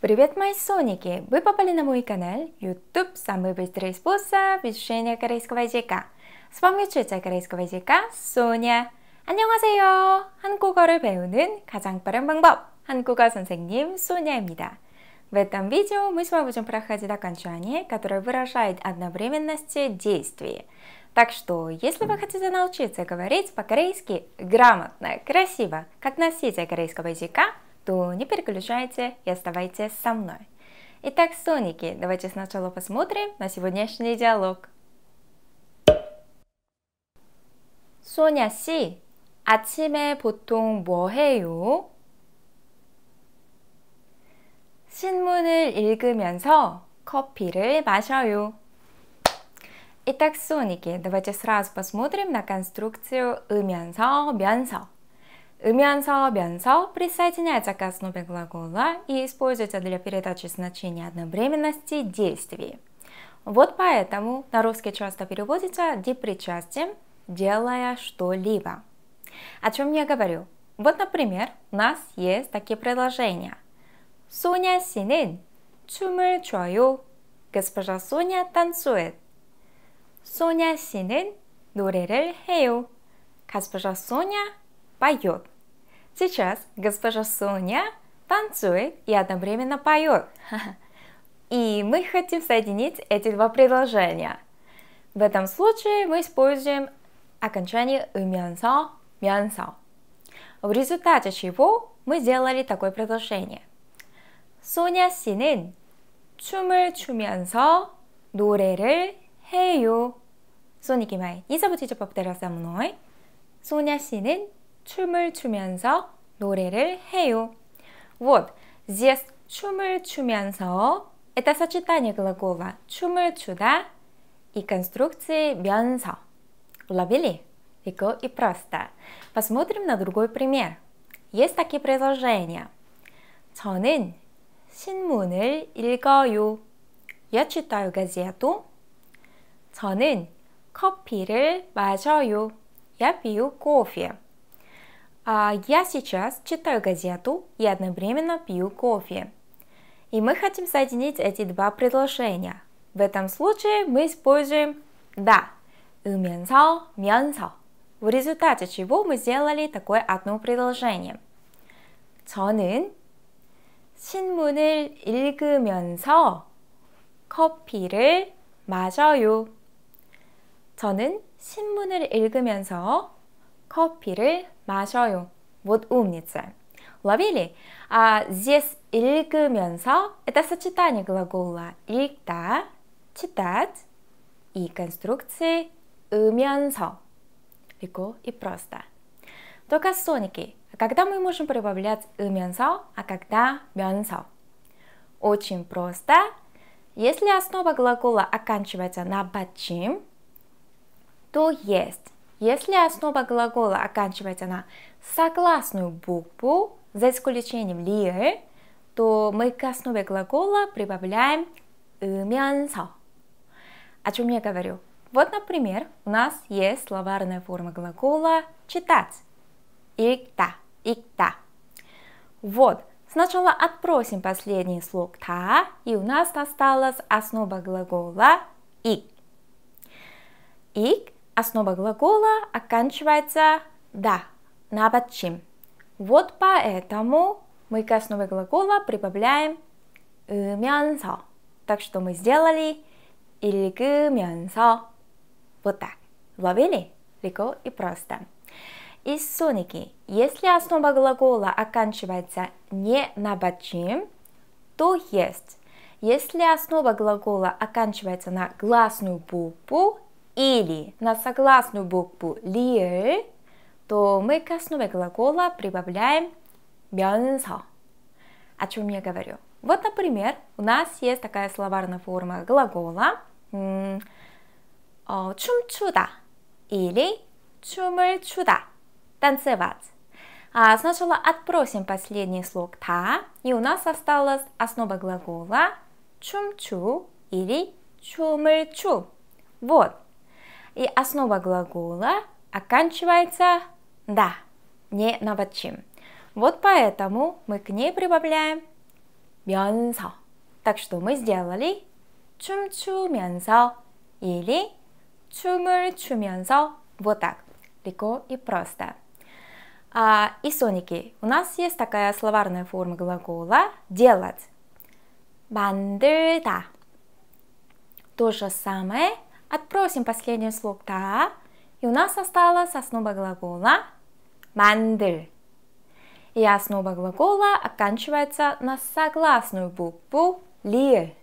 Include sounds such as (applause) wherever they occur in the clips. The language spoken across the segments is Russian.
Привет, мои соники! Вы попали на мой канал YouTube «Самый быстрый способ изучения корейского языка». С вами учитель корейского языка Соня. 안녕하세요! 한국어를 배우는 가장 빠른 방법! 한국어 선생님 Соня입니다. В этом видео мы с вами будем проходить окончание, которое выражает одновременность действий. Так что, если вы хотите научиться говорить по-корейски грамотно, красиво, как носитель корейского языка, то не переключайте и оставайтесь со мной. Итак, соники, давайте сначала посмотрим на сегодняшний диалог. Соня, 씨, 아침에 보통 뭐 해요? 신문을 읽으면서 커피를 마셔요. Итак, соники, давайте сразу посмотрим на конструкцию 음면서, 면서. 음면서, 면서 присоединяется к основе глагола и используется для передачи значения одновременности действий. Вот поэтому на русский часто переводится «депричастием», «делая что-либо». О чем я говорю? Вот, например, у нас есть такие предложения. Соня Синин, чумы чую. Госпожа Соня танцует. Соня 씨는 노래를 해요. Госпожа Соня поет. Сейчас госпожа Соня танцует и одновременно поет. (laughs) И мы хотим соединить эти два предложения. В этом случае мы используем окончание «мянсо», «мянсо». В результате чего мы сделали такое предложение. Соня 씨는 춤을 추면서 노래를 해요. 소니기마의 니사부지저 법대라서 문호이 소냐 씨는 춤을 추면서 노래를 해요. Вот здесь 춤을 추면서 это сочетание глагола 춤을 추다 и конструкции 면서. Уловили? Легко и просто. Посмотрим на другой пример. Есть такие предложения. 저는 신문을 읽어요. Я читаю газету. 저는 커피를 마셔요. Я пью кофе. А я сейчас читаю газету и одновременно пью кофе. И мы хотим соединить эти два предложения. В этом случае мы используем да, 으면서, 면서. В результате чего мы сделали такое одно предложение. 저는 신문을 읽으면서 커피를 마셔요. 저는 신문을 읽으면서 커피를 마셔요. Вот умница. Ловили? А здесь 읽으면서 это сочетание глагола 읽다, читать и конструкции 으면서 легко и просто. Только соники. Когда мы можем прибавлять 으면서, а когда 면서? Очень просто. Если основа глагола оканчивается на бачим, то есть. Если основа глагола оканчивается на согласную букву, за исключением ли, то мы к основе глагола прибавляем 음면서. О чем я говорю? Вот, например, у нас есть словарная форма глагола читать. Икта, икта. Вот, сначала отбросим последний слог та, и у нас осталась основа глагола ик. Ик Основа глагола оканчивается «да» на подчим. Вот поэтому мы к основе глагола прибавляем 으면서. Так что мы сделали 읽으면서. Вот так. Ловили? Легко и просто. И соники. Если основа глагола оканчивается не на бачим, то есть. Если основа глагола оканчивается на гласную букву, или на согласную букву ли, то мы к основе глагола прибавляем 면서. О чем я говорю? Вот, например, у нас есть такая словарная форма глагола 춤추다 «а, или 춤을 추다 танцевать. А сначала отбросим последний слог та, и у нас осталась основа глагола 춤추 или 춤을 추. Вот и основа глагола оканчивается «да», не наводчим. Вот поэтому мы к ней прибавляем 면서. Так что мы сделали 춤추면서 или 춤을 추면서 вот так. Легко и просто. А, и соники. У нас есть такая словарная форма глагола делать. 만들다. То же самое – Отбросим последний слог «та». И у нас осталась основа глагола «мандыр». И основа глагола оканчивается на согласную букву «ли».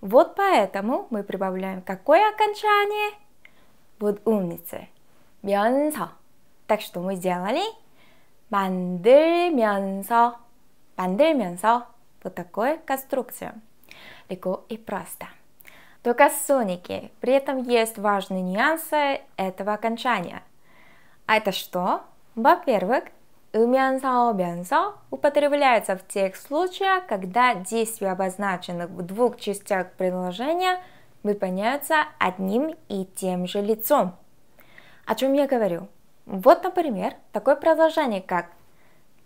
Вот поэтому мы прибавляем какое окончание? Вот умницы. 면서. Так что мы сделали 만들면서, 만들면서. Вот такую конструкцию. Легко и просто. Только соники. При этом есть важные нюансы этого окончания. А это что? Во-первых, умянсаобянсо употребляется в тех случаях, когда действия, обозначенных в двух частях предложения, выполняются одним и тем же лицом. О чем я говорю? Вот, например, такое предложение, как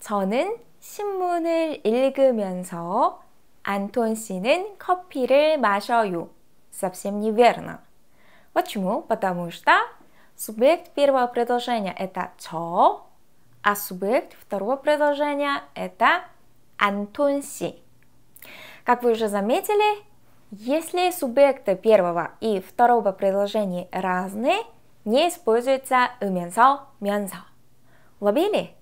저는 신문을 읽으면서 안톤 씨는 커피를 마셔요 совсем неверно. Почему? Потому что субъект первого предложения это чо, а субъект второго предложения это антонси. Как вы уже заметили, если субъекты первого и второго предложения разные, не используется умянзал, мянзал. Ловили?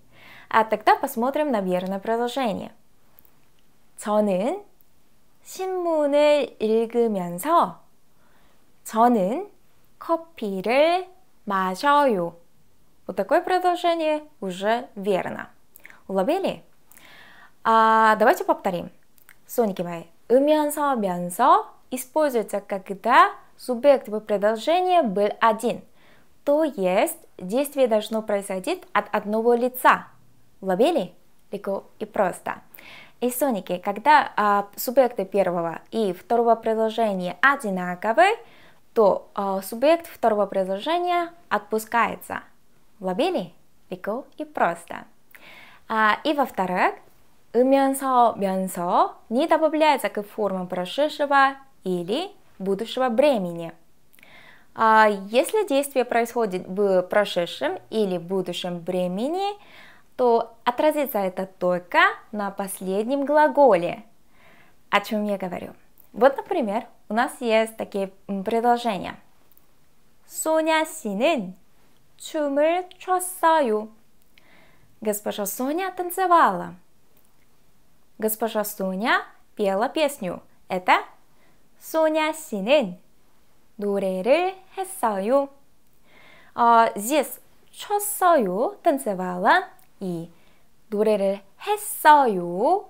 А тогда посмотрим на верное предложение. 저는 신문을 읽으면서 저는 커피를 마셔요. Вот такое предложение уже верно. Уловили? А, давайте повторим. Соники мои, 음면서, 면서 используется, когда субъект в предложении был один. То есть действие должно происходить от одного лица. Уловили? Легко и просто. И соники, когда а, субъекты первого и второго предложения одинаковы, то а, субъект второго предложения отпускается. Ловили? Легко и просто. А, и во-вторых, 으면서, 면서 не добавляется к формам прошедшего или будущего времени. А если действие происходит в прошедшем или будущем времени, то отразится это только на последнем глаголе. О чем я говорю? Вот, например, у нас есть такие предложения. Соня 씨는 춤을 чосаю. Госпожа Соня танцевала. Госпожа Соня пела песню. Это Соня 씨는 노래를 했어요. А, здесь чосаю танцевала и 노래를 했어요.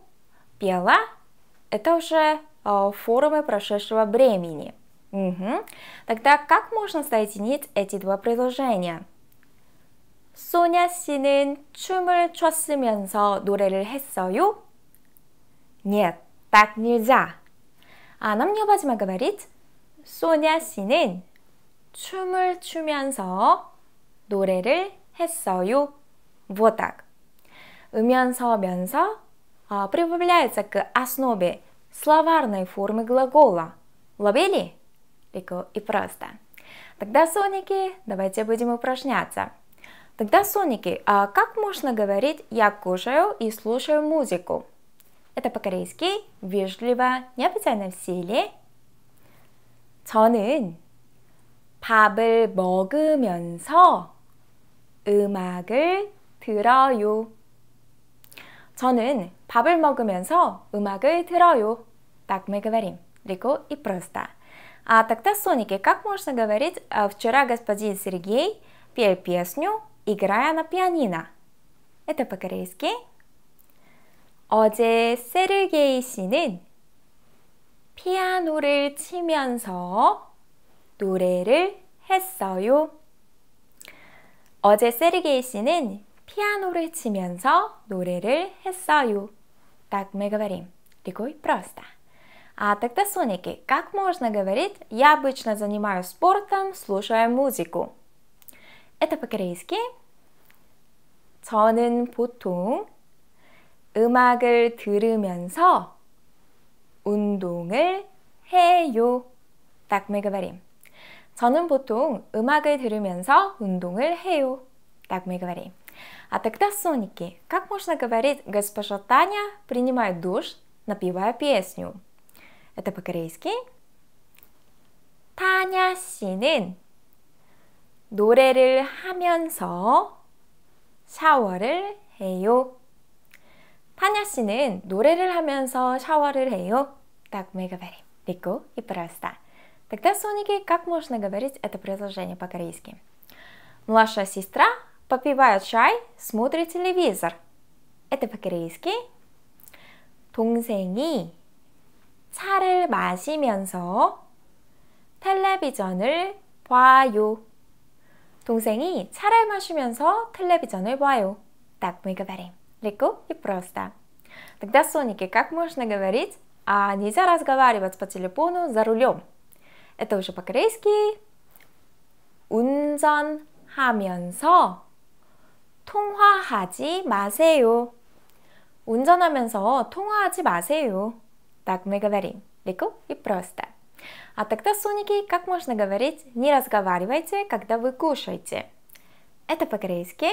пела – это уже э, а, формы прошедшего времени. Угу. Тогда как можно соединить эти два предложения? 소냐 씨는 춤을 췄으면서 노래를 했어요? Нет, так нельзя. А нам необходимо говорить 소냐 씨는 춤을 추면서 노래를 했어요. Вот так. 음ян사면서 а, прибавляется к основе словарной формы глагола. Ловили? Легко и просто. Тогда, соники, давайте будем упражняться. Тогда, соники, а как можно говорить «я кушаю и слушаю музыку»? Это по-корейски вежливо, необязательно в силе. 저는 밥을 먹으면서 음악을 들어요. 저는 밥을 먹으면서 음악을 들어요. Так мы говорим. Легко и просто. А тогда, Соники, как можно говорить «Вчера господин Сергей пел песню, играя на пианино»? Это по-корейски. 어제 세르게이 씨는 피아노를 치면서 노래를 했어요. 어제 세르게이 씨는 피아노를 치면서 노래를 했어요. Так мы говорим. Рекой просто. А тогда, Соники, как можно говорить «Я обычно занимаюсь спортом, слушая музыку»? Это по-корейски. 저는 보통 음악을 들으면서 운동을 해요. Так мы говорим. 저는 보통 음악을 들으면서 운동을 해요. Так мы говорим. А тогда, соники, как можно говорить «Госпожа Таня принимает душ, напевая песню»? Это по-корейски Таня 씨는 노래를 하면서 샤워를 해요. 타냐 씨는 노래를 하면서 샤워를 해요. Так мы говорим. Легко и просто. Тогда, соники, как можно говорить это предложение по-корейски? Младшая сестра попивая чай, смотря телевизор. Это по-корейски. 동생이 차를 마시면서 텔레비전을 봐요. 동생이 차를 마시면서 텔레비전을 봐요. Так мы говорим. Легко и просто. Тогда, Соники, как можно говорить, а нельзя разговаривать по телефону за рулем? Это уже по-корейски. 운전하면서 통화하지 마세요. 운전하면서 통화하지 마세요. Так мы говорим. Легко и просто. А тогда, соники, как можно говорить «не разговаривайте, когда вы кушаете»? Это по-корейски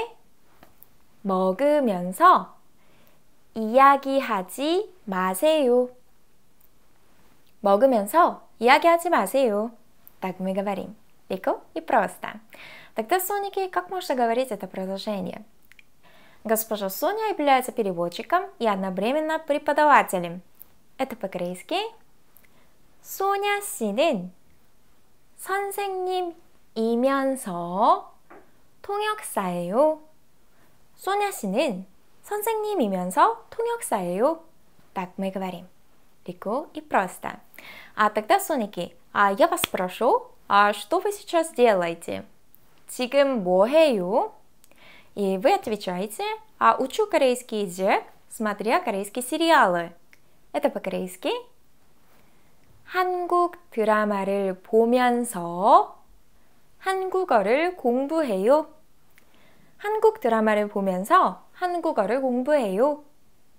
먹으면서 이야기하지 마세요. 먹으면서 이야기하지 마세요. Так мы говорим. Легко и просто. Тогда, соники, как можно говорить это предложение? Госпожа Соня является переводчиком и одновременно преподавателем. Это по-корейски. Соня 씨는 선생님이면서 통역사예요. Соня 씨는 선생님이면서 통역사예요. Так мы говорим. Легко и просто. А тогда, соники, а я вас спрошу, а что вы сейчас делаете? 지금 뭐 해요? И вы отвечаете, а учу корейский язык, смотря корейские сериалы. Это по-корейски. 한국 드라마를 보면서 한국어를 공부해요. 한국 드라마를 보면서 한국어를 공부해요.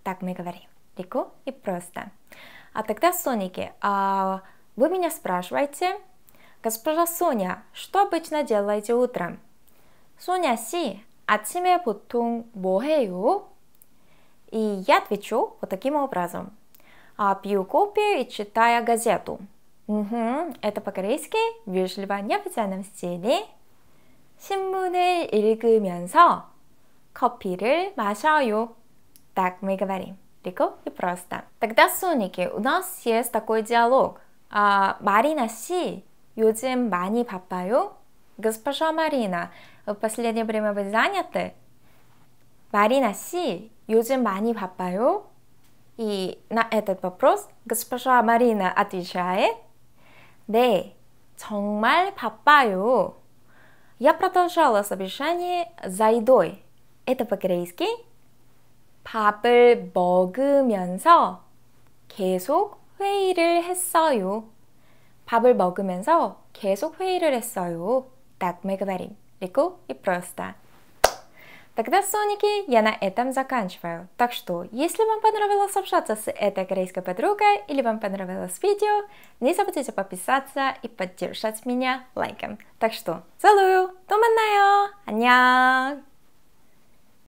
Так мы говорим. Легко и просто. А тогда, Соники, а вы меня спрашиваете, Госпожа Соня, что обычно делаете утром? Соня Си, 아침에 보통 뭐 해요? И я отвечу вот таким образом. А пью кофе и читаю газету. Угу, это по-корейски вежливо неофициальном стиле. 신문을 읽으면서 커피를 마셔요. Так мы говорим. Легко и просто. Тогда, Соники, у нас есть такой диалог. А, Марина Си, 요즘 많이 바빠요? Госпожа Марина, в последнее время вы заняты? Марина 씨, 요즘 많이 바빠요? И на этот вопрос госпожа Марина отвечает 네, 정말 바빠요. Я продолжала совещание за едой. Это по-корейски 밥을 먹으면서 계속 회의를 했어요. 밥을 먹으면서 계속 회의를 했어요. Так мы говорим. Тогда, соники, я на этом заканчиваю. Так что, если вам понравилось общаться с этой корейской подругой или вам понравилось видео, не забудьте подписаться и поддержать меня лайком. Так что, целую, думаю, 안녕!